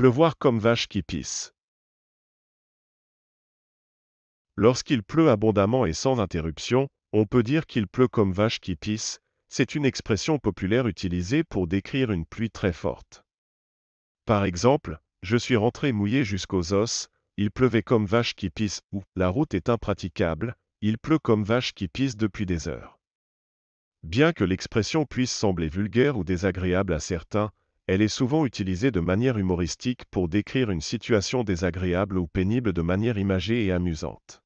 Pleuvoir comme vache qui pisse. Lorsqu'il pleut abondamment et sans interruption, on peut dire qu'il pleut comme vache qui pisse, c'est une expression populaire utilisée pour décrire une pluie très forte. Par exemple, je suis rentré mouillé jusqu'aux os, il pleuvait comme vache qui pisse, ou la route est impraticable, il pleut comme vache qui pisse depuis des heures. Bien que l'expression puisse sembler vulgaire ou désagréable à certains, elle est souvent utilisée de manière humoristique pour décrire une situation désagréable ou pénible de manière imagée et amusante.